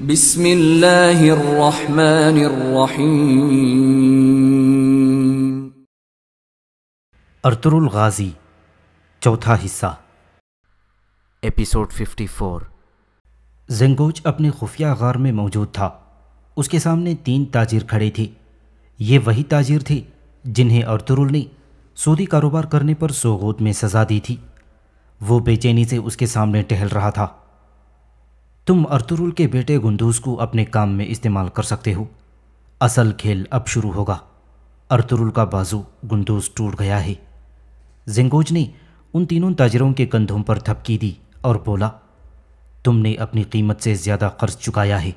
बिस्मिल्लाहिर्रहमानिर्रहीम अर्तुरुल गाजी चौथा हिस्सा एपिसोड 54 जंगोज अपने खुफिया गार में मौजूद था उसके सामने तीन ताजिर खड़े थे ये वही ताजिर थे जिन्हें अर्तुरुल ने सऊदी कारोबार करने पर सोगोत में सजा दी थी वो बेचैनी से उसके सामने टहल रहा था तुम अर्तुरुल के बेटे गुंदूज को अपने काम में इस्तेमाल कर सकते हो असल खेल अब शुरू होगा अर्तुरुल का बाजू गुंदूज टूट गया है जिंगोज ने उन तीनों ताजरों के कंधों पर थपकी दी और बोला तुमने अपनी कीमत से ज़्यादा कर्ज चुकाया है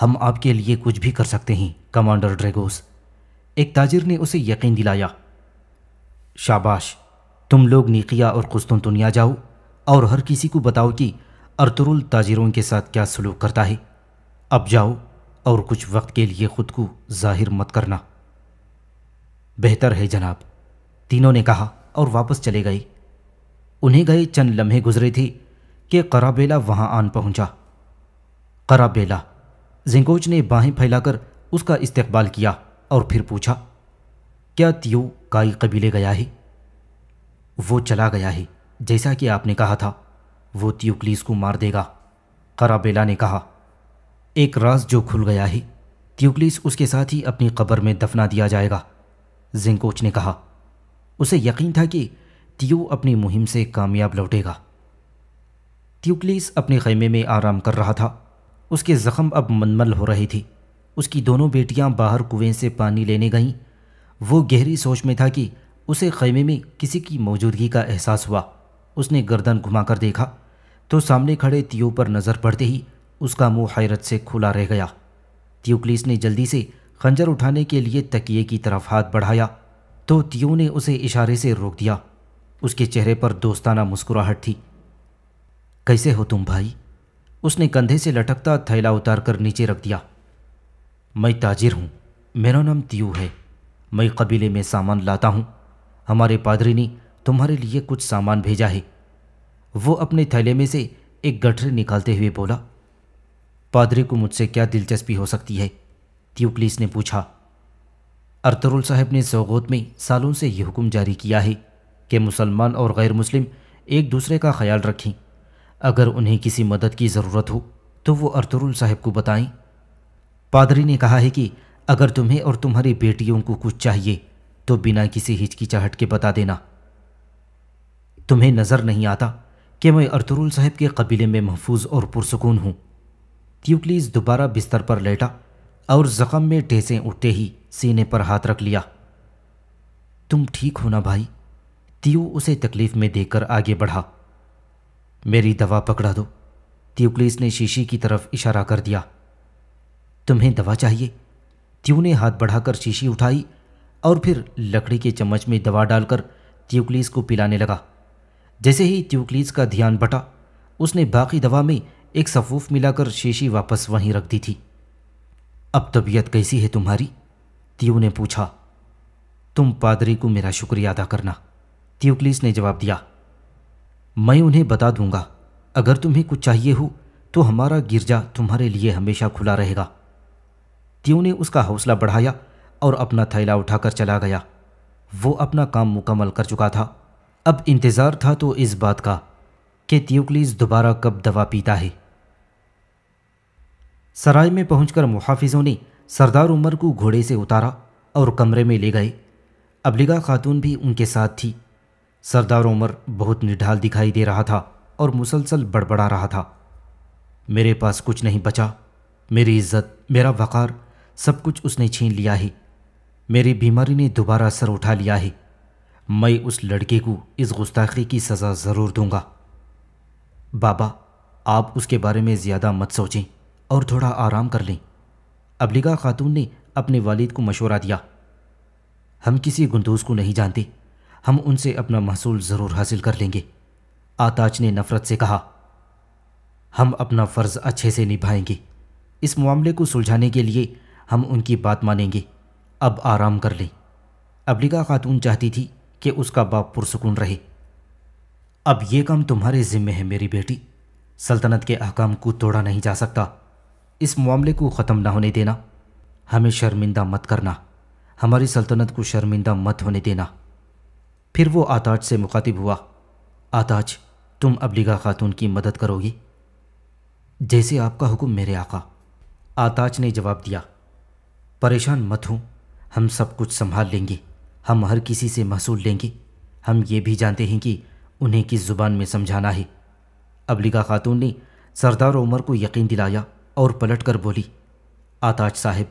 हम आपके लिए कुछ भी कर सकते हैं कमांडर ड्रेगोस एक ताजिर ने उसे यकीन दिलाया शाबाश तुम लोग निकिया और कुस्तुनतुनिया जाओ और हर किसी को बताओ कि अरतुरुल ताजिरों के साथ क्या सलूक करता है अब जाओ और कुछ वक्त के लिए ख़ुद को जाहिर मत करना बेहतर है जनाब तीनों ने कहा और वापस चले गए उन्हें गए चंद लम्हे गुजरे थे कि कराबेला वहां आन पहुंचा कराबेला जिंकोच ने बाहें फैलाकर उसका इस्तकबाल किया और फिर पूछा क्या तियो काई कबीले गया है वो चला गया है जैसा कि आपने कहा था वो त्यूकलीस को मार देगा कराबेला ने कहा एक राज जो खुल गया है त्यूकलीस उसके साथ ही अपनी कब्र में दफना दिया जाएगा जिंकोच ने कहा उसे यकीन था कि त्यू अपनी मुहिम से कामयाब लौटेगा त्यूकलीस अपने खेमे में आराम कर रहा था उसके ज़ख्म अब मनमल हो रही थी उसकी दोनों बेटियां बाहर कुएं से पानी लेने गईं वो गहरी सोच में था कि उसे खेमे में किसी की मौजूदगी का एहसास हुआ उसने गर्दन घुमाकर देखा तो सामने खड़े तियो पर नज़र पड़ते ही उसका मुंह हैरत से खुला रह गया त्यूकलीस ने जल्दी से खंजर उठाने के लिए तकिए की तरफ हाथ बढ़ाया तो तियो ने उसे इशारे से रोक दिया उसके चेहरे पर दोस्ताना मुस्कुराहट थी कैसे हो तुम भाई उसने कंधे से लटकता थैला उतार कर नीचे रख दिया मैं ताजिर हूँ मेरा नाम तियो है मैं कबीले में सामान लाता हूँ हमारे पादरी ने तुम्हारे लिए कुछ सामान भेजा है वो अपने थैले में से एक गठरी निकालते हुए बोला पादरी को मुझसे क्या दिलचस्पी हो सकती है त्यूपलिस ने पूछा अर्तरुल साहब ने सौगोत में सालों से यह हुक्म जारी किया है कि मुसलमान और गैर मुस्लिम एक दूसरे का ख्याल रखें अगर उन्हें किसी मदद की ज़रूरत हो तो वो अर्तरुल साहब को बताएं पादरी ने कहा है कि अगर तुम्हें और तुम्हारी बेटियों को कुछ चाहिए तो बिना किसी हिचकिचाहट के बता देना तुम्हें नज़र नहीं आता कि मैं अर्तुरुल साहब के कबीले में महफूज और पुरसकून हूँ त्यूकलीस दोबारा बिस्तर पर लेटा और ज़ख्म में ढेसें उठते ही सीने पर हाथ रख लिया तुम ठीक हो ना भाई तियो उसे तकलीफ़ में देखकर आगे बढ़ा मेरी दवा पकड़ा दो त्यूकलीस ने शीशी की तरफ इशारा कर दिया तुम्हें दवा चाहिए त्यू ने हाथ बढ़ाकर शीशी उठाई और फिर लकड़ी के चम्मच में दवा डालकर त्यूकलीस को पिलाने लगा जैसे ही ट्यूकलीज का ध्यान बटा उसने बाकी दवा में एक सफूफ मिलाकर शीशी वापस वहीं रख दी थी अब तबीयत कैसी है तुम्हारी त्यू ने पूछा तुम पादरी को मेरा शुक्रिया अदा करना त्यूकलीस ने जवाब दिया मैं उन्हें बता दूंगा अगर तुम्हें कुछ चाहिए हो तो हमारा गिरजा तुम्हारे लिए हमेशा खुला रहेगा त्यू ने उसका हौसला बढ़ाया और अपना थैला उठाकर चला गया वो अपना काम मुकम्मल कर चुका था अब इंतज़ार था तो इस बात का कि त्यूकलीस दोबारा कब दवा पीता है सराय में पहुंचकर मुहाफिजों ने सरदार उमर को घोड़े से उतारा और कमरे में ले गए अबलिगा खातून भी उनके साथ थी सरदार उमर बहुत निढाल दिखाई दे रहा था और मुसलसल बड़बड़ा रहा था मेरे पास कुछ नहीं बचा मेरी इज्जत मेरा वक़ार सब कुछ उसने छीन लिया है मेरी बीमारी ने दोबारा सर उठा लिया है मैं उस लड़के को इस गुस्ताखी की सज़ा ज़रूर दूंगा बाबा आप उसके बारे में ज़्यादा मत सोचें और थोड़ा आराम कर लें अबलिगा खातून ने अपने वालिद को मशवरा दिया हम किसी गुंदूस को नहीं जानते हम उनसे अपना महसूल ज़रूर हासिल कर लेंगे आताज ने नफ़रत से कहा हम अपना फ़र्ज़ अच्छे से निभाएंगे इस मामले को सुलझाने के लिए हम उनकी बात मानेंगे अब आराम कर लें अबलिगा खातून चाहती थी कि उसका बाप पुरसकून रहे अब यह काम तुम्हारे ज़िम्मे है मेरी बेटी सल्तनत के अहकाम को तोड़ा नहीं जा सकता इस मामले को ख़त्म ना होने देना हमें शर्मिंदा मत करना हमारी सल्तनत को शर्मिंदा मत होने देना फिर वो आताज से मुखातिब हुआ आताज तुम अबलीगा खातून की मदद करोगी जैसे आपका हुक्म मेरे आका आताज ने जवाब दिया परेशान मत हूँ हम सब कुछ संभाल लेंगे हम हर किसी से महसूल लेंगे हम ये भी जानते हैं कि उन्हें किस ज़ुबान में समझाना है अबलिगा खातून ने सरदार उमर को यकीन दिलाया और पलट कर बोली आताज साहब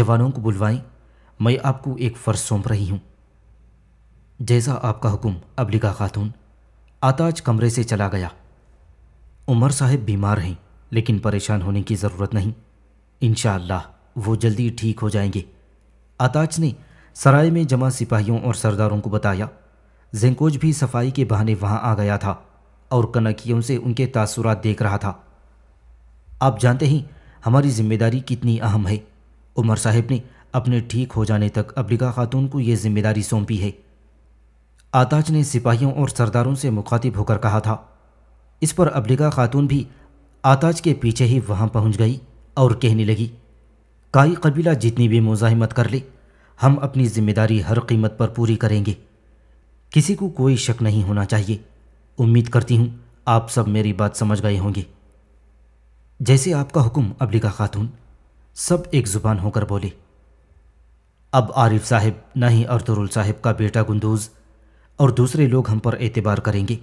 जवानों को बुलवाएं मैं आपको एक फ़र्ज सौंप रही हूँ जैसा आपका हुक्म अबलिगा खातून आताज कमरे से चला गया उमर साहब बीमार हैं लेकिन परेशान होने की ज़रूरत नहीं इन वो जल्दी ठीक हो जाएंगे आताज ने सराय में जमा सिपाहियों और सरदारों को बताया जेंकोज भी सफाई के बहाने वहाँ आ गया था और कनकियों से उनके तासुरात देख रहा था आप जानते ही हमारी जिम्मेदारी कितनी अहम है उमर साहब ने अपने ठीक हो जाने तक अब्लिका खातून को यह जिम्मेदारी सौंपी है आताज ने सिपाहियों और सरदारों से मुखातिब होकर कहा था इस पर अब्लिका खातून भी आताज के पीछे ही वहाँ पहुँच गई और कहने लगी काई कबीला जितनी भी मुजाहिमत कर ले हम अपनी जिम्मेदारी हर कीमत पर पूरी करेंगे किसी को कोई शक नहीं होना चाहिए उम्मीद करती हूँ आप सब मेरी बात समझ गए होंगे जैसे आपका हुक्म अबलिका खातून सब एक ज़ुबान होकर बोले अब आरिफ साहब न ही अर्तुरुल साहब का बेटा गुंदूज और दूसरे लोग हम पर एतबार करेंगे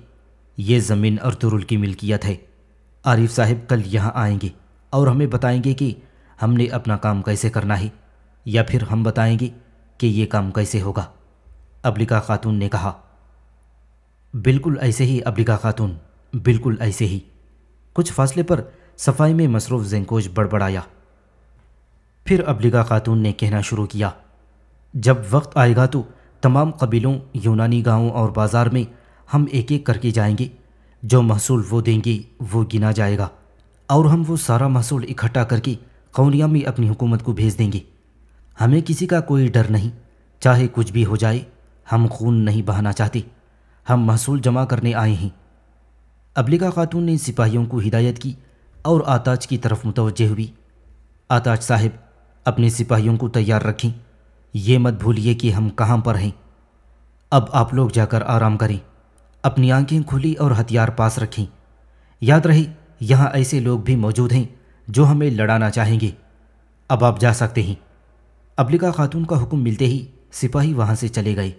ये ज़मीन अर्तुरुल की मिल्कियत है आरिफ साहब कल यहाँ आएंगे और हमें बताएंगे कि हमने अपना काम कैसे करना है या फिर हम बताएंगे कि ये काम कैसे होगा अबलिका खातून ने कहा बिल्कुल ऐसे ही अब्लिका खातून बिल्कुल ऐसे ही कुछ फासले पर सफाई में मसरूफ़ जेंकोज बड़बड़ाया फिर अब्लिका खातून ने कहना शुरू किया जब वक्त आएगा तो तमाम कबीलों यूनानी गांवों और बाज़ार में हम एक एक करके जाएंगे जो महसूल वो देंगे वो गिना जाएगा और हम वो सारा महसूल इकट्ठा करके कौनिया में अपनी हुकूमत को भेज देंगे हमें किसी का कोई डर नहीं चाहे कुछ भी हो जाए हम खून नहीं बहाना चाहते हम महसूल जमा करने आए हैं अबलिका खातून ने सिपाहियों को हिदायत की और आताज की तरफ मुतवजह हुई आताज साहब अपने सिपाहियों को तैयार रखें ये मत भूलिए कि हम कहाँ पर हैं अब आप लोग जाकर आराम करें अपनी आंखें खुली और हथियार पास रखें याद रहे यहाँ ऐसे लोग भी मौजूद हैं जो हमें लड़ाना चाहेंगे अब आप जा सकते हैं अबलिका खातून का हुक्म मिलते ही सिपाही वहाँ से चले गए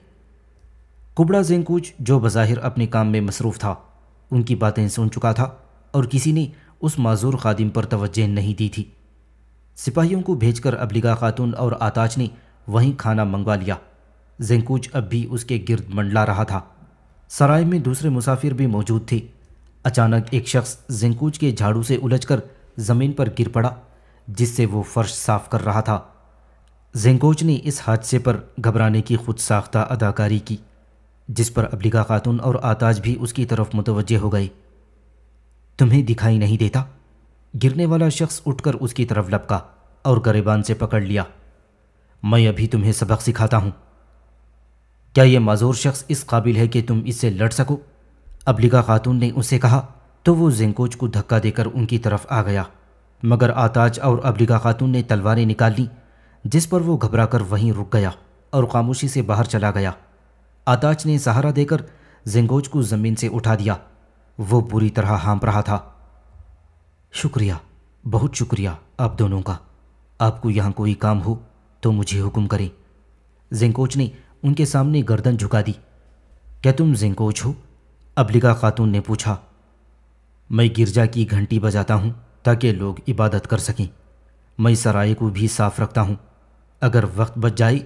कुबड़ा जेंकूच जो बज़ाहिर अपने काम में मसरूफ़ था उनकी बातें सुन चुका था और किसी ने उस माजूर खादिम पर तवज्जह नहीं दी थी सिपाहियों को भेजकर अबलिका खातून और आताज ने वहीं खाना मंगवा लिया जेंकूच अब भी उसके गिरद मंडला रहा था सराय में दूसरे मुसाफिर भी मौजूद थे अचानक एक शख्स जेंकूच के झाड़ू से उलझकर ज़मीन पर गिर पड़ा जिससे वो फर्श साफ कर रहा था जेंकोच ने इस हादसे पर घबराने की खुद साख्ता अदाकारी की जिस पर अबलिका खातून और आताज भी उसकी तरफ मुतवजह हो गई तुम्हें दिखाई नहीं देता गिरने वाला शख्स उठकर उसकी तरफ लपका और गरेबान से पकड़ लिया मैं अभी तुम्हें सबक सिखाता हूँ क्या यह माजूर शख्स इस काबिल है कि तुम इससे लड़ सको अबलिका खातून ने उसे कहा तो वो जेंकोच को धक्का देकर उनकी तरफ आ गया मगर आताज और अबलिका खातून ने तलवारें निकाल लीं जिस पर वो घबराकर वहीं रुक गया और खामोशी से बाहर चला गया आताच ने सहारा देकर जिंगोज को ज़मीन से उठा दिया वो पूरी तरह हाँप रहा था शुक्रिया बहुत शुक्रिया आप दोनों का आपको यहाँ कोई काम हो तो मुझे हुक्म करें जिंकोच ने उनके सामने गर्दन झुका दी क्या तुम जिंकोच हो अबलिका खातून ने पूछा मैं गिरजा की घंटी बजाता हूँ ताकि लोग इबादत कर सकें मैं सराय को भी साफ रखता हूँ अगर वक्त बच जाए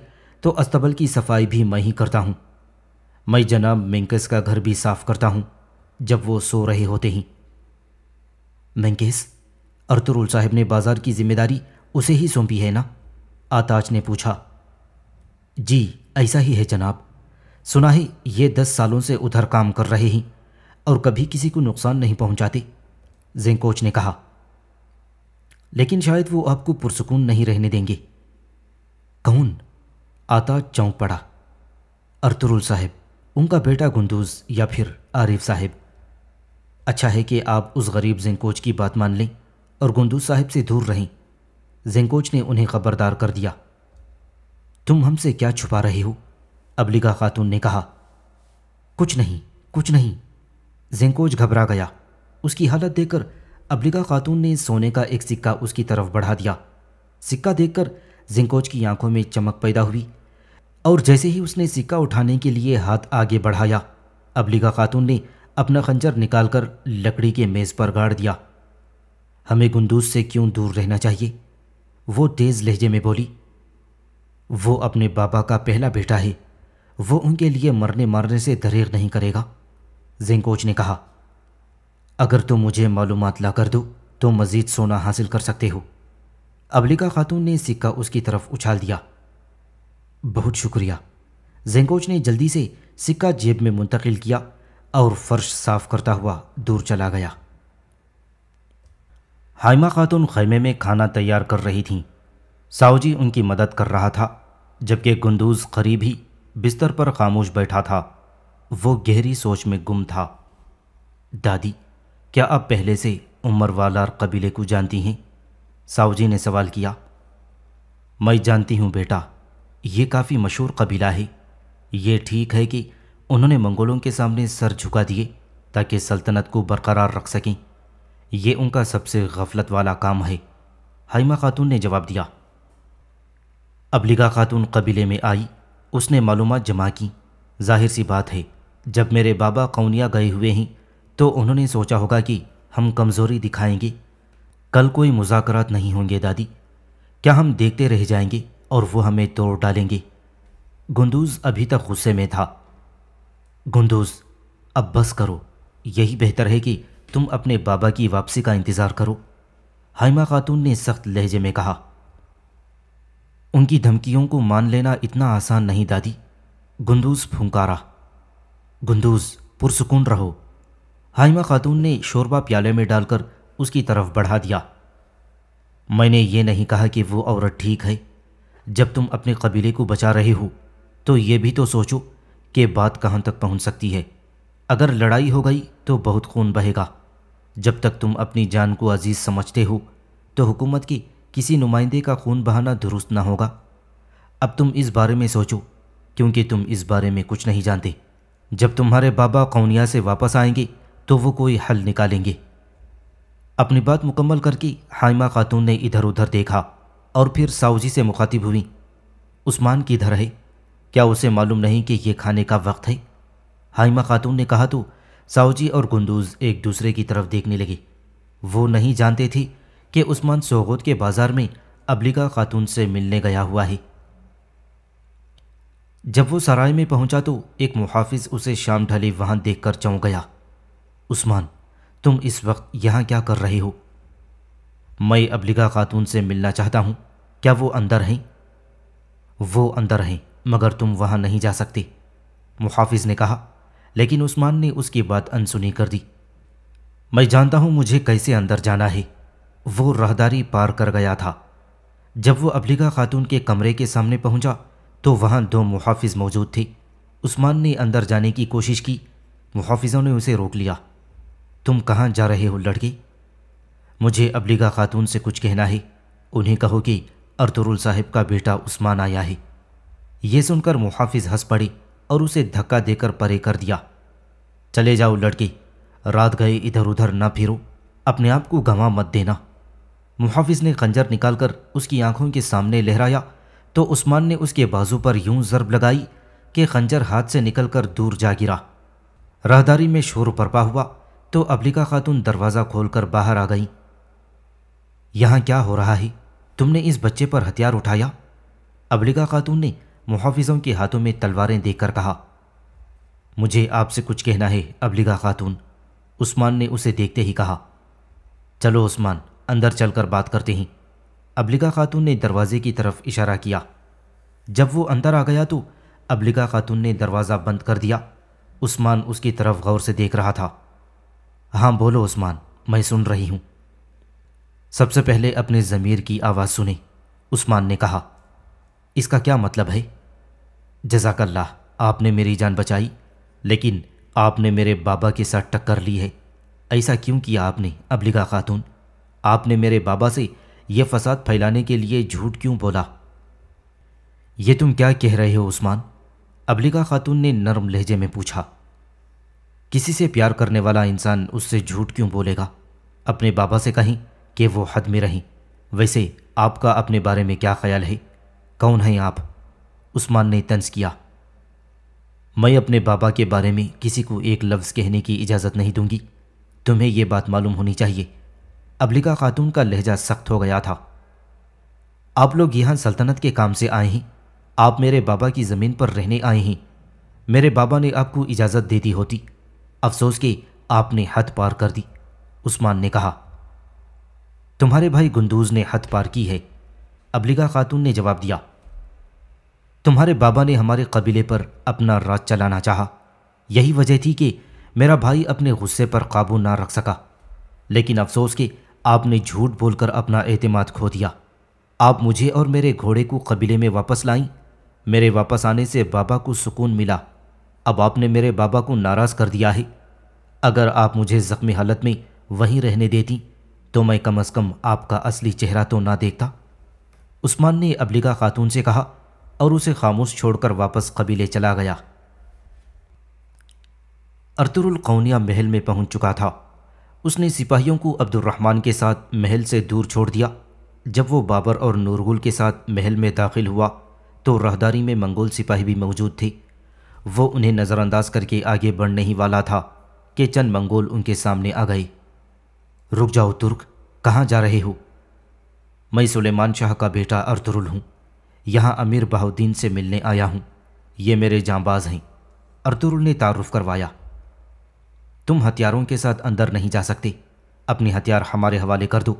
तो अस्तबल की सफाई भी मैं ही करता हूँ मैं जनाब मेंकिस का घर भी साफ करता हूँ जब वो सो रहे होते ही मेंकिस अर्तुरुल साहब ने बाजार की जिम्मेदारी उसे ही सौंपी है ना आताज ने पूछा जी ऐसा ही है जनाब सुना है ये दस सालों से उधर काम कर रहे हैं और कभी किसी को नुकसान नहीं पहुंचाते जेंकोच ने कहा लेकिन शायद वो आपको पुरसकून नहीं रहने देंगे कौन आता चौंक पड़ा अर्तुरुल साहब उनका बेटा गुंदूज या फिर आरिफ साहब अच्छा है कि आप उस गरीब जिंकोच की बात मान लें और गुंदूज साहब से दूर रहें जिंकोच ने उन्हें खबरदार कर दिया तुम हमसे क्या छुपा रहे हो अबलिगा खातून ने कहा कुछ नहीं कुछ नहीं जिंकोच घबरा गया उसकी हालत देखकर अबलिगा खातून ने सोने का एक सिक्का उसकी तरफ बढ़ा दिया सिक्का देखकर जिंकोच की आंखों में चमक पैदा हुई और जैसे ही उसने सिक्का उठाने के लिए हाथ आगे बढ़ाया अबलीगा खातून ने अपना खंजर निकालकर लकड़ी के मेज़ पर गाड़ दिया हमें गुंदूज से क्यों दूर रहना चाहिए वो तेज़ लहजे में बोली वो अपने बाबा का पहला बेटा है वो उनके लिए मरने मारने से दरेर नहीं करेगा जेंकोच ने कहा अगर तुम मुझे मालूम ला कर दो तो मज़ीद सोना हासिल कर सकते हो अबलिका खातून ने सिक्का उसकी तरफ उछाल दिया बहुत शुक्रिया जेंकोच ने जल्दी से सिक्का जेब में मुंतकिल किया और फर्श साफ करता हुआ दूर चला गया हाइमा खातून खैमे में खाना तैयार कर रही थीं साहुजी उनकी मदद कर रहा था जबकि गुंदूज करीब ही बिस्तर पर खामोश बैठा था वो गहरी सोच में गुम था दादी क्या आप पहले से उम्र वालार कबीले को जानती हैं साहू ने सवाल किया मैं जानती हूँ बेटा ये काफ़ी मशहूर कबीला है ये ठीक है कि उन्होंने मंगोलों के सामने सर झुका दिए ताकि सल्तनत को बरकरार रख सकें ये उनका सबसे गफलत वाला काम है हाइमा खातून ने जवाब दिया अबलिगा खातून कबीले में आई उसने मालूम जमा की जाहिर सी बात है जब मेरे बाबा कौनिया गए हुए हैं तो उन्होंने सोचा होगा कि हम कमज़ोरी दिखाएंगे कल कोई मुजाकरात नहीं होंगे दादी क्या हम देखते रह जाएंगे और वो हमें तोड़ डालेंगे गुंदूज अभी तक गुस्से में था गुंदूज अब बस करो यही बेहतर है कि तुम अपने बाबा की वापसी का इंतज़ार करो हाइमा खातून ने सख्त लहजे में कहा उनकी धमकियों को मान लेना इतना आसान नहीं दादी गुंदूज फुंकारा गुंदूज पुरसकून रहो हाइमा खातून ने शोरबा प्याले में डालकर उसकी तरफ बढ़ा दिया मैंने ये नहीं कहा कि वो औरत ठीक है जब तुम अपने कबीले को बचा रहे हो तो ये भी तो सोचो कि बात कहाँ तक पहुँच सकती है अगर लड़ाई हो गई तो बहुत खून बहेगा जब तक तुम अपनी जान को अजीज़ समझते हो तो हुकूमत की किसी नुमाइंदे का खून बहाना दुरुस्त ना होगा अब तुम इस बारे में सोचो क्योंकि तुम इस बारे में कुछ नहीं जानते जब तुम्हारे बाबा कौनिया से वापस आएंगे तो वो कोई हल निकालेंगे अपनी बात मुकम्मल करके हाइमा खातून ने इधर उधर देखा और फिर साउजी जी से मुखातिब हुई उस्मान किधर है क्या उसे मालूम नहीं कि यह खाने का वक्त है हाइमा खातून ने कहा तो साउजी जी और गुंदूज एक दूसरे की तरफ देखने लगे वो नहीं जानते थे कि उस्मान सोगोद के बाज़ार में अबलिका खातून से मिलने गया हुआ है जब वो सराय में पहुंचा तो एक मुहाफिज उसे शाम ढली वहां देखकर चौंक गया उस्मान तुम इस वक्त यहाँ क्या कर रहे हो मैं अबलिगा खातून से मिलना चाहता हूँ क्या वो अंदर हैं वो अंदर हैं मगर तुम वहाँ नहीं जा सकते मुहाफिज ने कहा लेकिन उस्मान ने उसकी बात अनसुनी कर दी मैं जानता हूँ मुझे कैसे अंदर जाना है वो रहदारी पार कर गया था जब वो अबलिगा खातून के कमरे के सामने पहुँचा तो वहाँ दो मुहाफिज मौजूद थे उस्मान ने अंदर जाने की कोशिश की मुहाफिजों ने उसे रोक लिया तुम कहाँ जा रहे हो लड़की मुझे अबलीगा खातून से कुछ कहना है उन्हें कहो कि अर्तुरुल साहिब का बेटा उस्मान आया है ये सुनकर मुहाफिज हंस पड़ी और उसे धक्का देकर परे कर दिया चले जाओ लड़की रात गए इधर उधर ना फिरो अपने आप को गंवा मत देना मुहाफिज ने खंजर निकालकर उसकी आंखों के सामने लहराया तो उस्मान ने उसके बाजू पर यूं जरब लगाई कि खंजर हाथ से निकलकर दूर जा गिरा राहदारी में शोर बरपा हुआ तो अबलिका खातून दरवाज़ा खोलकर बाहर आ गई यहाँ क्या हो रहा है तुमने इस बच्चे पर हथियार उठाया अबलिका खातून ने मुहाफिजों के हाथों में तलवारें देखकर कहा मुझे आपसे कुछ कहना है अबलिगा खातून उस्मान ने उसे देखते ही कहा चलो उस्मान अंदर चलकर बात करते हैं अबलिका खातून ने दरवाजे की तरफ इशारा किया जब वो अंदर आ गया तो अबलिका खातून ने दरवाज़ा बंद कर दिया उस्मान उसकी तरफ गौर से देख रहा था हाँ बोलो उस्मान मैं सुन रही हूँ सबसे पहले अपने ज़मीर की आवाज़ सुनी उस्मान ने कहा इसका क्या मतलब है जजाकल्ला आपने मेरी जान बचाई लेकिन आपने मेरे बाबा के साथ टक्कर ली है ऐसा क्यों किया आपने अबलिगा खातून आपने मेरे बाबा से यह फसाद फैलाने के लिए झूठ क्यों बोला ये तुम क्या कह रहे हो उस्मान अबलिगा खातून ने नरम लहजे में पूछा किसी से प्यार करने वाला इंसान उससे झूठ क्यों बोलेगा अपने बाबा से कहें कि वो हद में रहें वैसे आपका अपने बारे में क्या ख्याल है कौन हैं आप उस्मान ने तंज किया मैं अपने बाबा के बारे में किसी को एक लफ्ज़ कहने की इजाज़त नहीं दूंगी तुम्हें यह बात मालूम होनी चाहिए अबलिका खातून का लहजा सख्त हो गया था आप लोग यहाँ सल्तनत के काम से आए हैं आप मेरे बाबा की ज़मीन पर रहने आए हैं मेरे बाबा ने आपको इजाज़त दे दी होती अफसोस कि आपने हद पार कर दी उस्मान ने कहा तुम्हारे भाई गुंदूज ने हद पार की है अबलिगा खातून ने जवाब दिया तुम्हारे बाबा ने हमारे कबीले पर अपना राज चलाना चाहा यही वजह थी कि मेरा भाई अपने गुस्से पर काबू ना रख सका लेकिन अफसोस कि आपने झूठ बोलकर अपना अहतमाद खो दिया आप मुझे और मेरे घोड़े को कबीले में वापस लाई मेरे वापस आने से बाबा को सुकून मिला अब आपने मेरे बाबा को नाराज़ कर दिया है अगर आप मुझे ज़ख्मी हालत में वहीं रहने देती तो मैं कम अज़ कम आपका असली चेहरा तो ना देखता उस्मान ने अबलिग़ा खातून से कहा और उसे खामोश छोड़कर वापस कबीले चला गया अर्तुरुल कौनिया महल में पहुंच चुका था उसने सिपाहियों को अब्दुलरहमान के साथ महल से दूर छोड़ दिया जब वो बाबर और नूरगुल के साथ महल में दाखिल हुआ तो राहदारी में मंगोल सिपाही भी मौजूद थे वो उन्हें नज़रअंदाज करके आगे बढ़ने ही वाला था कि चंद मंगोल उनके सामने आ गए रुक जाओ तुर्क कहाँ जा रहे हो मैं सुलेमान शाह का बेटा अर्तुरुल हूँ यहाँ अमीर बहाउद्दीन से मिलने आया हूँ ये मेरे जांबाज हैं अरतुरुल ने तारुफ करवाया तुम हथियारों के साथ अंदर नहीं जा सकते अपने हथियार हमारे हवाले कर दो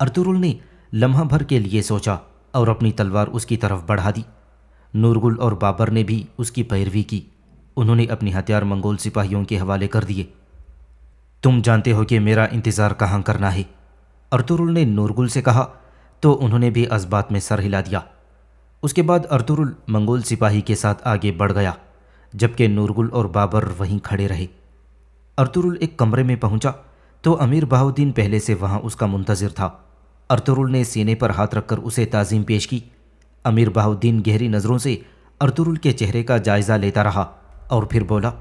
अर्तुरुल ने लम्हा भर के लिए सोचा और अपनी तलवार उसकी तरफ बढ़ा दी नूरगुल और बाबर ने भी उसकी पैरवी की उन्होंने अपने हथियार मंगोल सिपाहियों के हवाले कर दिए तुम जानते हो कि मेरा इंतज़ार कहाँ करना है अर्तुरुल ने नूरगुल से कहा तो उन्होंने भी इस बात में सर हिला दिया उसके बाद अर्तुरुल मंगोल सिपाही के साथ आगे बढ़ गया जबकि नूरगुल और बाबर वहीं खड़े रहे अर्तुरुल एक कमरे में पहुंचा तो अमीर बहाउद्दीन पहले से वहां उसका मुंतज़र था अर्तुरुल ने सीने पर हाथ रखकर उसे ताज़ीम पेश की अमीर बहाउद्दीन गहरी नज़रों से अर्तुरुल के चेहरे का जायज़ा लेता रहा और फिर बोला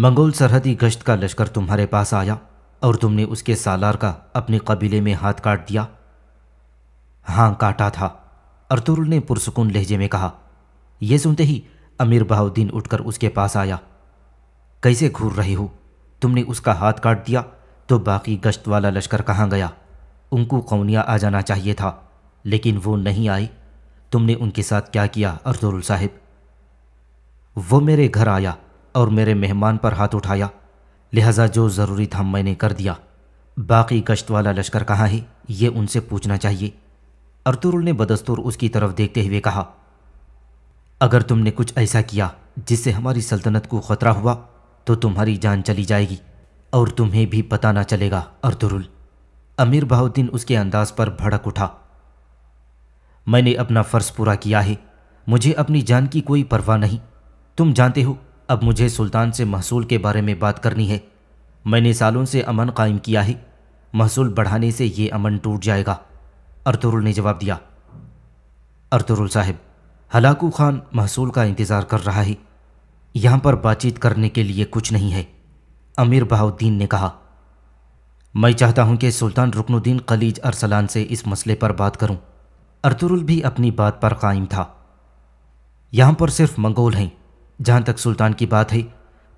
मंगोल सरहदी गश्त का लश्कर तुम्हारे पास आया और तुमने उसके सालार का अपने कबीले में हाथ काट दिया हाँ काटा था अर्तुरुल ने पुरसकून लहजे में कहा यह सुनते ही अमीर बहाउद्दीन उठकर उसके पास आया कैसे घूर रहे हो तुमने उसका हाथ काट दिया तो बाकी गश्त वाला लश्कर कहाँ गया उनको कौनिया आ जाना चाहिए था लेकिन वो नहीं आई तुमने उनके साथ क्या किया अर्जुल साहिब वो मेरे घर आया और मेरे मेहमान पर हाथ उठाया लिहाजा जो ज़रूरी था मैंने कर दिया बाकी गश्त वाला लश्कर कहाँ है ये उनसे पूछना चाहिए अर्तुरुल ने बदस्तूर उसकी तरफ देखते हुए कहा अगर तुमने कुछ ऐसा किया जिससे हमारी सल्तनत को ख़तरा हुआ तो तुम्हारी जान चली जाएगी और तुम्हें भी पता ना चलेगा अर्तुरुल अमीर बहाउद्दीन उसके अंदाज पर भड़क उठा मैंने अपना फ़र्ज़ पूरा किया है मुझे अपनी जान की कोई परवाह नहीं तुम जानते हो अब मुझे सुल्तान से महसूल के बारे में बात करनी है मैंने सालों से अमन कायम किया है महसूल बढ़ाने से ये अमन टूट जाएगा अर्तुरुल ने जवाब दिया अर्तुरुल साहब हलाकू खान महसूल का इंतज़ार कर रहा है यहाँ पर बातचीत करने के लिए कुछ नहीं है अमीर बहाउद्दीन ने कहा मैं चाहता हूँ कि सुल्तान रुकनुद्दीन खलीज अरसलान से इस मसले पर बात करूँ अर्तुरुल भी अपनी बात पर कायम था यहां पर सिर्फ मंगोल हैं जहां तक सुल्तान की बात है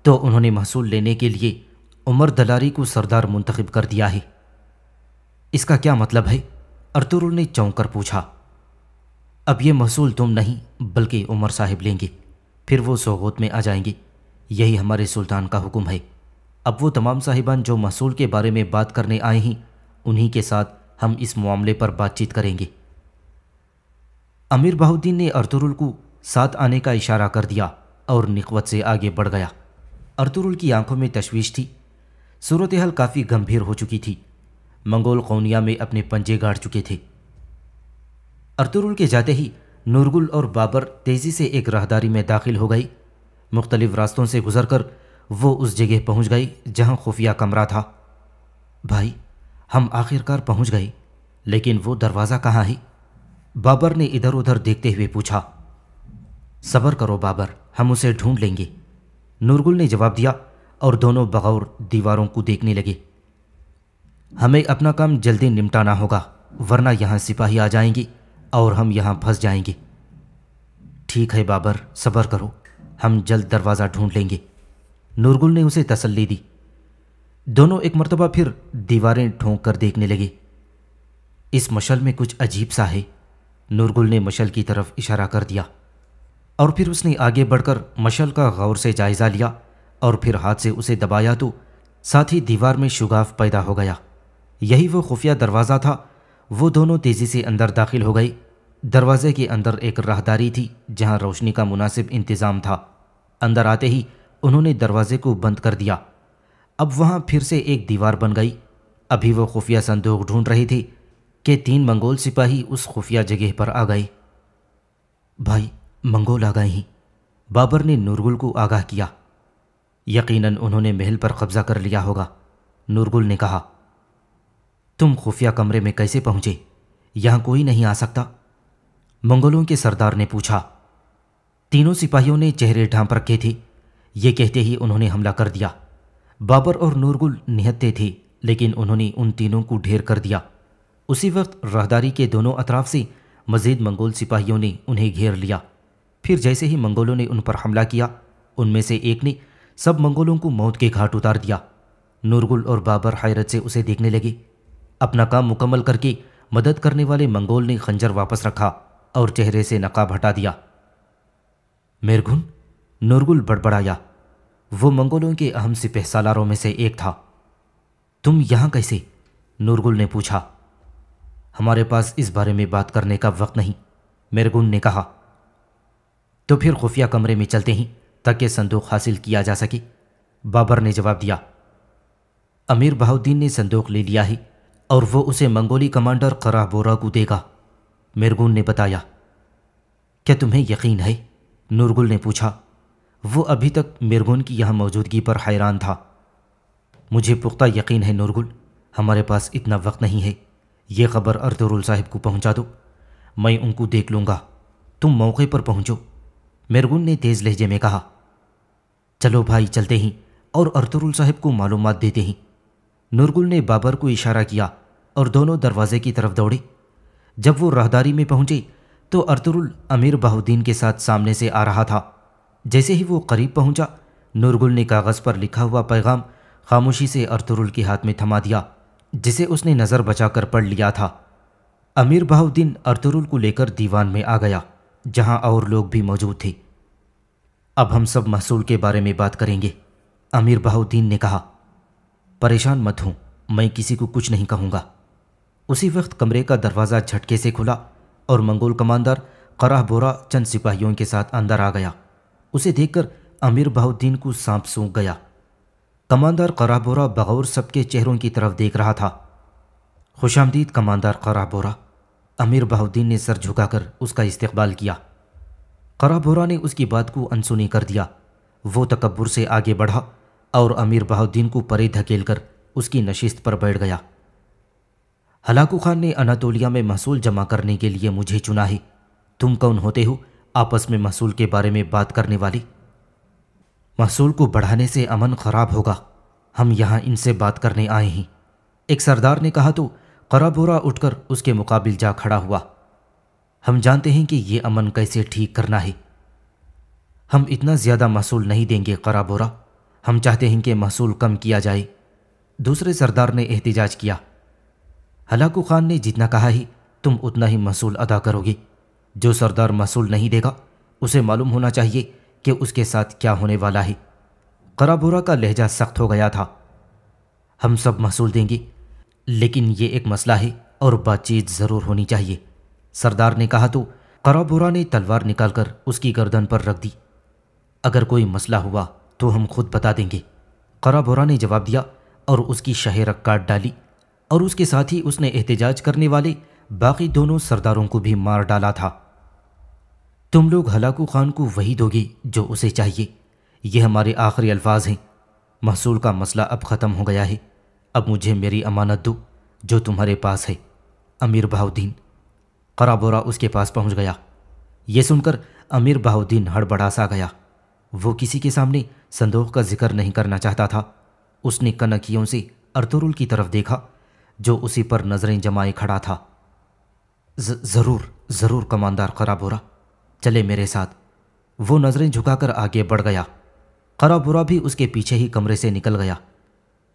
तो उन्होंने महसूल लेने के लिए उमर दलारी को सरदार मुंतखब कर दिया है इसका क्या मतलब है अर्तुरुल ने चौंक कर पूछा अब ये महसूल तुम नहीं बल्कि उमर साहिब लेंगे फिर वो सोगोत में आ जाएंगे यही हमारे सुल्तान का हुक्म है अब वो तमाम साहिबान जो महसूल के बारे में बात करने आए हैं उन्हीं के साथ हम इस मामले पर बातचीत करेंगे अमीर बहाउद्दीन ने अर्तुरुल को साथ आने का इशारा कर दिया और निकवत से आगे बढ़ गया अर्तुरुल की आंखों में तशवीश थी सूरत हाल काफ़ी गंभीर हो चुकी थी मंगोल कौनिया में अपने पंजे गाड़ चुके थे अर्तुरुल के जाते ही नूरगुल और बाबर तेज़ी से एक राहदारी में दाखिल हो गई मुख्तलिफ रास्तों से गुजर कर वो उस जगह पहुंच गई जहां खुफिया कमरा था भाई हम आखिरकार पहुंच गए लेकिन वो दरवाज़ा कहाँ है बाबर ने इधर उधर देखते हुए पूछा सबर करो बाबर हम उसे ढूंढ लेंगे नूरगुल ने जवाब दिया और दोनों बगौर दीवारों को देखने लगे हमें अपना काम जल्दी निपटाना होगा वरना यहाँ सिपाही आ जाएंगे और हम यहाँ फंस जाएंगे ठीक है बाबर सबर करो हम जल्द दरवाज़ा ढूंढ लेंगे नूरगुल ने उसे तसल्ली दी दोनों एक मरतबा फिर दीवारें ठोंक कर देखने लगे इस मशल में कुछ अजीब सा है नूरगुल ने मशल की तरफ इशारा कर दिया और फिर उसने आगे बढ़कर मशल का गौर से जायज़ा लिया और फिर हाथ से उसे दबाया तो साथ ही दीवार में शुगाफ पैदा हो गया यही वो खुफिया दरवाज़ा था वो दोनों तेज़ी से अंदर दाखिल हो गई दरवाजे के अंदर एक राहदारी थी जहां रोशनी का मुनासिब इंतज़ाम था अंदर आते ही उन्होंने दरवाजे को बंद कर दिया अब वहां फिर से एक दीवार बन गई अभी वो खुफिया संदूक ढूंढ रही थी के तीन मंगोल सिपाही उस खुफिया जगह पर आ गए भाई मंगोल आ गए ही बाबर ने नूरगुल को आगाह किया यकीनन उन्होंने महल पर कब्जा कर लिया होगा नूरगुल ने कहा तुम खुफिया कमरे में कैसे पहुंचे यहाँ कोई नहीं आ सकता मंगोलों के सरदार ने पूछा तीनों सिपाहियों ने चेहरे ढांप रखे थे ये कहते ही उन्होंने हमला कर दिया बाबर और नूरगुल निहत्ते थे लेकिन उन्होंने उन तीनों को ढेर कर दिया उसी वक्त राहदारी के दोनों अतराफ से मजीद मंगोल सिपाहियों ने उन्हें घेर लिया फिर जैसे ही मंगोलों ने उन पर हमला किया उनमें से एक ने सब मंगोलों को मौत के घाट उतार दिया नूरगुल और बाबर हैरत से उसे देखने लगे अपना काम मुकम्मल करके मदद करने वाले मंगोल ने खंजर वापस रखा और चेहरे से नकाब हटा दिया मेरघुन नूरगुल बड़बड़ाया वो मंगोलों के अहम सिपहसालारों में से एक था तुम यहां कैसे नूरगुल ने पूछा हमारे पास इस बारे में बात करने का वक्त नहीं मेरगुन ने कहा तो फिर खुफिया कमरे में चलते ही ताकि संदूक हासिल किया जा सके बाबर ने जवाब दिया अमीर बहाउद्दीन ने संदूक ले लिया है और वो उसे मंगोली कमांडर करा बोरा को देगा मेरगुन ने बताया क्या तुम्हें यकीन है नूरगुल ने पूछा वो अभी तक मेरगुन की यहाँ मौजूदगी पर हैरान था मुझे पुख्ता यकीन है नूरगुल हमारे पास इतना वक्त नहीं है ये खबर अर्दरुल साहिब को पहुंचा दो मैं उनको देख लूँगा तुम मौके पर पहुंचो मेरगुन ने तेज़ लहजे में कहा चलो भाई चलते ही और अर्दरुल साहिब को मालूम देते ही नुरगुल ने बाबर को इशारा किया और दोनों दरवाजे की तरफ दौड़े जब वो राहदारी में पहुंचे तो अर्तरुल अमीर बाहुद्दीन के साथ सामने से आ रहा था जैसे ही वो करीब पहुंचा नुरगुल ने कागज़ पर लिखा हुआ पैगाम खामोशी से अर्तरुल के हाथ में थमा दिया जिसे उसने नज़र बचाकर पढ़ लिया था अमीर बहाउद्दीन अर्तुरुल को लेकर दीवान में आ गया जहां और लोग भी मौजूद थे अब हम सब महसूल के बारे में बात करेंगे अमीर बहाउद्दीन ने कहा परेशान मत हूँ मैं किसी को कुछ नहीं कहूँगा उसी वक्त कमरे का दरवाज़ा झटके से खुला और मंगोल कमांडर कराह बोरा चंद सिपाहियों के साथ अंदर आ गया उसे देखकर अमीर बहाउद्दीन को सांप सूंघ गया कमांडर कराबोरा बगौर सबके चेहरों की तरफ देख रहा था खुश आमदीद कमांडर कराबोरा अमीर बहाउद्दीन ने सर झुकाकर उसका इस्तकबाल किया कराबोरा ने उसकी बात को अनसुनी कर दिया वो तकबर से आगे बढ़ा और अमीर बहाउद्दीन को परे धकेल कर उसकी नशिस्त पर बैठ गया हलाकू खान ने अनातोलिया में महसूल जमा करने के लिए मुझे चुना है तुम कौन होते हो आपस में महसूल के बारे में बात करने वाली महसूल को बढ़ाने से अमन ख़राब होगा हम यहाँ इनसे बात करने आए हैं एक सरदार ने कहा तो कराबोरा उठकर उसके मुकाबिल जा खड़ा हुआ हम जानते हैं कि ये अमन कैसे ठीक करना है हम इतना ज़्यादा महसूल नहीं देंगे कराबोरा हम चाहते हैं कि महसूल कम किया जाए दूसरे सरदार ने एहतजाज किया हलाकू खान ने जितना कहा ही तुम उतना ही महसूल अदा करोगे जो सरदार महसूल नहीं देगा उसे मालूम होना चाहिए कि उसके साथ क्या होने वाला है कराबोरा का लहजा सख्त हो गया था हम सब महसूल देंगे लेकिन ये एक मसला है और बातचीत ज़रूर होनी चाहिए सरदार ने कहा तो कराबोरा ने तलवार निकालकर उसकी गर्दन पर रख दी अगर कोई मसला हुआ तो हम खुद बता देंगे कराबोरा ने जवाब दिया और उसकी शहरक काट डाली और उसके साथ ही उसने एहतजाज करने वाले बाकी दोनों सरदारों को भी मार डाला था तुम लोग हलाकू खान को वही दोगे जो उसे चाहिए ये हमारे आखिरी अल्फाज हैं महसूल का मसला अब ख़त्म हो गया है अब मुझे मेरी अमानत दो जो तुम्हारे पास है अमीर बहाउद्दीन कराबोरा उसके पास पहुंच गया ये सुनकर अमीर बहाउद्दीन हड़बड़ा सा गया वो किसी के सामने संदोह का जिक्र नहीं करना चाहता था उसने कनकियों से अर्तुरुल की तरफ देखा जो उसी पर नज़रें जमाए खड़ा था ज़रूर ज़रूर कमांडर कराबोरा चले मेरे साथ वो नज़रें झुकाकर आगे बढ़ गया खरा बुरा भी उसके पीछे ही कमरे से निकल गया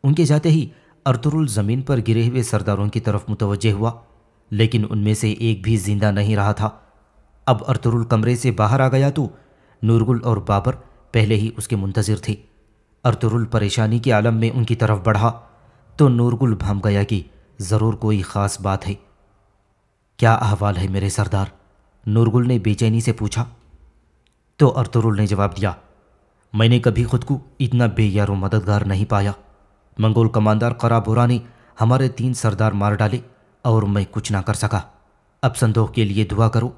उनके जाते ही अर्तुरुल ज़मीन पर गिरे हुए सरदारों की तरफ मुतवजह हुआ लेकिन उनमें से एक भी जिंदा नहीं रहा था अब अर्तुरुल कमरे से बाहर आ गया तो नूरगुल और बाबर पहले ही उसके मुंतज़िर थे अर्तुरुल परेशानी के आलम में उनकी तरफ बढ़ा तो नूरगुल भाम गया कि ज़रूर कोई ख़ास बात है क्या अहवाल है मेरे सरदार नूरगुल ने बेचैनी से पूछा तो अर्तुरुल ने जवाब दिया मैंने कभी खुद को इतना बेयार मददगार नहीं पाया मंगोल कमांडर कराबोरा ने हमारे तीन सरदार मार डाले और मैं कुछ ना कर सका अब संदोह के लिए दुआ करो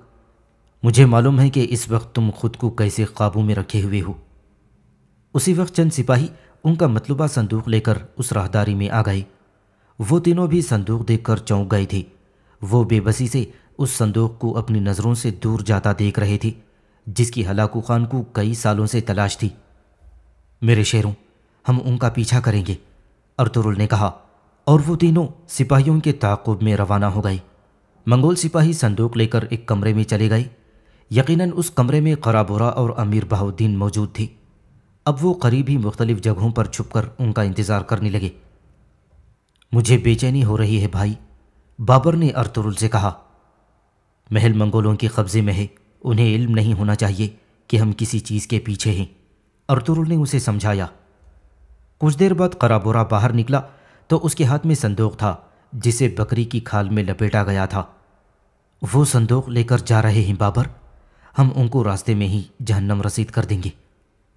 मुझे मालूम है कि इस वक्त तुम खुद को कैसे काबू में रखे हुए हो उसी वक्त चंद सिपाही उनका मतलूबा संदूक लेकर उस राहदारी में आ गए वो तीनों भी संदूक देखकर चौंक गए थे वो बेबसी से उस संदूक को अपनी नज़रों से दूर जाता देख रहे थे जिसकी हलाकू खान को कई सालों से तलाश थी मेरे शेरों हम उनका पीछा करेंगे अर्तुरुल ने कहा और वो तीनों सिपाहियों के ताकुब में रवाना हो गए मंगोल सिपाही संदूक लेकर एक कमरे में चले गए यकीनन उस कमरे में कराबोरा और अमीर बहाउद्दीन मौजूद थे अब वो करीब ही मुख्तलिफ़ जगहों पर छुप कर उनका इंतज़ार करने लगे मुझे बेचैनी हो रही है भाई बाबर ने अर्तुरुल से कहा महल मंगोलों के कब्जे में है उन्हें इल्म नहीं होना चाहिए कि हम किसी चीज़ के पीछे हैं अर्तुरुल ने उसे समझाया कुछ देर बाद कराबोरा बाहर निकला तो उसके हाथ में संदूक था जिसे बकरी की खाल में लपेटा गया था वो संदूक लेकर जा रहे हैं बाबर हम उनको रास्ते में ही जहन्नम रसीद कर देंगे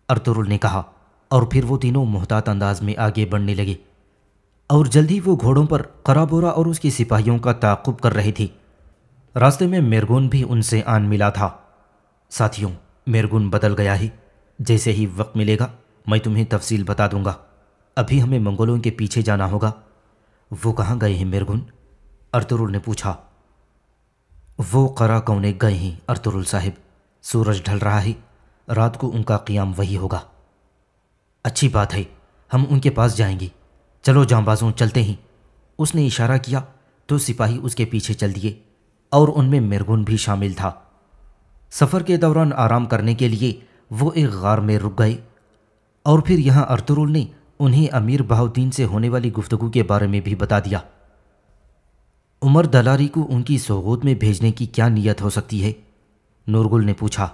अर्तुरुल ने कहा और फिर वो तीनों मोहतात अंदाज में आगे बढ़ने लगे और जल्दी वो घोड़ों पर कराबोरा और उसके सिपाहियों का ताकुब कर रहे थी रास्ते में मेरगुन भी उनसे आन मिला था साथियों मेरगुन बदल गया ही जैसे ही वक्त मिलेगा मैं तुम्हें तफसील बता दूंगा अभी हमें मंगोलों के पीछे जाना होगा वो कहाँ गए हैं मेरगुन अर्तुरुल ने पूछा वो करा कौने गए हैं अर्तुरुल साहिब सूरज ढल रहा है रात को उनका क्याम वही होगा अच्छी बात है हम उनके पास जाएंगे चलो जांबाजों चलते हैं उसने इशारा किया तो सिपाही उसके पीछे चल दिए और उनमें मिर्गुन भी शामिल था सफ़र के दौरान आराम करने के लिए वो एक गार में रुक गए और फिर यहाँ अर्तुरुल ने उन्हें अमीर बहाउद्दीन से होने वाली गुफ्तगु के बारे में भी बता दिया उमर दलारी को उनकी सोगोद में भेजने की क्या नीयत हो सकती है नूरगुल ने पूछा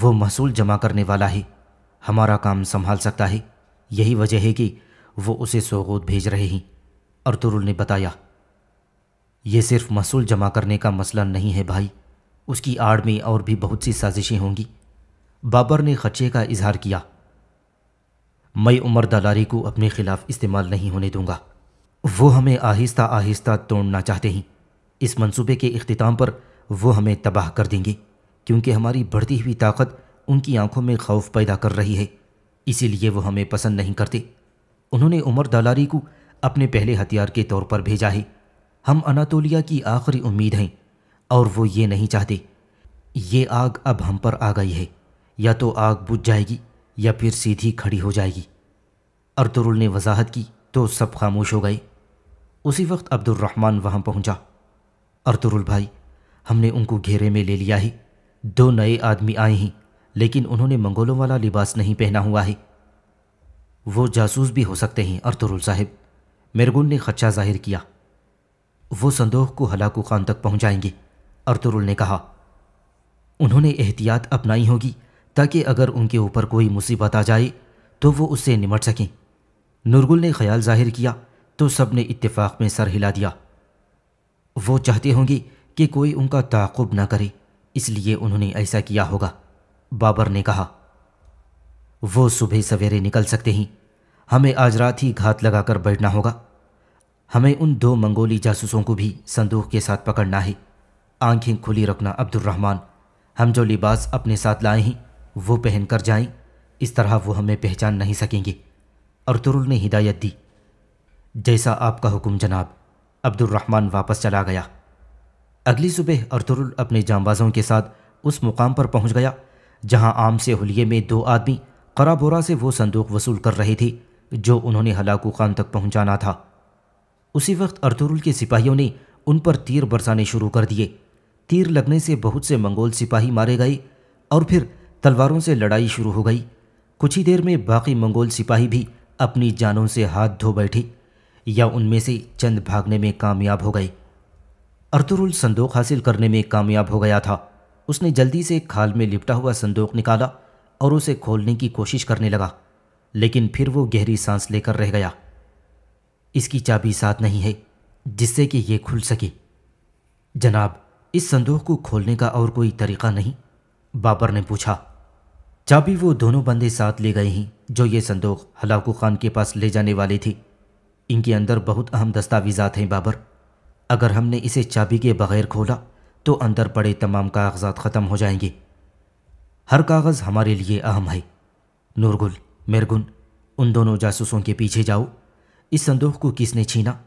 वो महसूल जमा करने वाला है हमारा काम संभाल सकता है यही वजह है कि वो उसे सोगोद भेज रहे हैं अर्तुरुल ने बताया ये सिर्फ मसूल जमा करने का मसला नहीं है भाई उसकी आड़ में और भी बहुत सी साजिशें होंगी बाबर ने खचे का इजहार किया मैं उमर दलारी को अपने खिलाफ इस्तेमाल नहीं होने दूंगा वो हमें आहिस्ता आहिस्ता तोड़ना चाहते हैं इस मंसूबे के अख्ताम पर वो हमें तबाह कर देंगे क्योंकि हमारी बढ़ती हुई ताकत उनकी आंखों में खौफ पैदा कर रही है इसीलिए वो हमें पसंद नहीं करते उन्होंने उमर दलारी को अपने पहले हथियार के तौर पर भेजा है हम अनातोलिया की आखिरी उम्मीद हैं और वो ये नहीं चाहते ये आग अब हम पर आ गई है या तो आग बुझ जाएगी या फिर सीधी खड़ी हो जाएगी अर्तुरुल ने वजाहत की तो सब खामोश हो गए उसी वक्त अब्दुलरहमान वहाँ पहुँचा अर्तुरुल भाई हमने उनको घेरे में ले लिया है दो नए आदमी आए हैं लेकिन उन्होंने मंगोलों वाला लिबास नहीं पहना हुआ है वो जासूस भी हो सकते हैं अर्तुरुल साहब मेरगुन ने खच्चा जाहिर किया वो संदोह को हलाकू खान तक पहुंचाएंगे अर्तुरुल ने कहा उन्होंने एहतियात अपनाई होगी ताकि अगर उनके ऊपर कोई मुसीबत आ जाए तो वो उससे निमट सकें नुरगुल ने ख्याल जाहिर किया तो सब ने इत्तेफाक में सर हिला दिया वो चाहते होंगे कि कोई उनका ताकुब ना करे इसलिए उन्होंने ऐसा किया होगा बाबर ने कहा वो सुबह सवेरे निकल सकते हैं हमें आज रात ही घात लगाकर बैठना होगा हमें उन दो मंगोली जासूसों को भी संदूक के साथ पकड़ना है आंखें खुली रखना अब्दुलरहमान हम जो लिबास अपने साथ लाए हैं वो पहन कर जाएं इस तरह वो हमें पहचान नहीं सकेंगे अरतुरुल ने हिदायत दी जैसा आपका हुक्म जनाब अब्दुलरहमान वापस चला गया अगली सुबह अरतुरुल अपने जांबाजों के साथ उस मुकाम पर पहुंच गया जहां आम से हुलिये में दो आदमी कराबोरा से वो संदूक वसूल कर रहे थे जो उन्होंने हलाकू खान तक पहुंचाना था उसी वक्त अर्तुरुल के सिपाहियों ने उन पर तीर बरसाने शुरू कर दिए तीर लगने से बहुत से मंगोल सिपाही मारे गए और फिर तलवारों से लड़ाई शुरू हो गई कुछ ही देर में बाकी मंगोल सिपाही भी अपनी जानों से हाथ धो बैठे या उनमें से चंद भागने में कामयाब हो गए अर्तुरुल संदूक हासिल करने में कामयाब हो गया था उसने जल्दी से खाल में लिपटा हुआ संदूक निकाला और उसे खोलने की कोशिश करने लगा लेकिन फिर वो गहरी सांस लेकर रह गया इसकी चाबी साथ नहीं है जिससे कि ये खुल सके जनाब इस संदूक को खोलने का और कोई तरीका नहीं बाबर ने पूछा चाबी वो दोनों बंदे साथ ले गए हैं जो ये संदूक हलाकू खान के पास ले जाने वाले थे इनके अंदर बहुत अहम दस्तावेजात हैं बाबर अगर हमने इसे चाबी के बगैर खोला तो अंदर पड़े तमाम कागजात ख़त्म हो जाएंगे हर कागज़ हमारे लिए अहम है नूरगुल मेरगुन उन दोनों जासूसों के पीछे जाओ इस संदूक को किसने छीना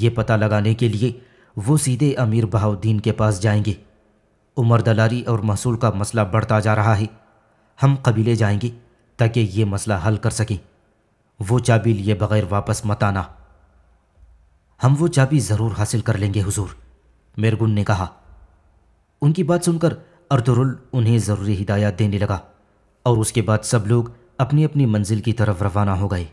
ये पता लगाने के लिए वो सीधे अमीर बहाउद्दीन के पास जाएंगे उमर दलारी और महसूल का मसला बढ़ता जा रहा है हम कबीले जाएंगे ताकि ये मसला हल कर सकें वो चाबी लिए बगैर वापस मत आना हम वो चाबी ज़रूर हासिल कर लेंगे हुजूर मेरगुन ने कहा उनकी बात सुनकर अर्दरुल उन्हें ज़रूरी हिदायत देने लगा और उसके बाद सब लोग अपनी अपनी मंजिल की तरफ रवाना हो गए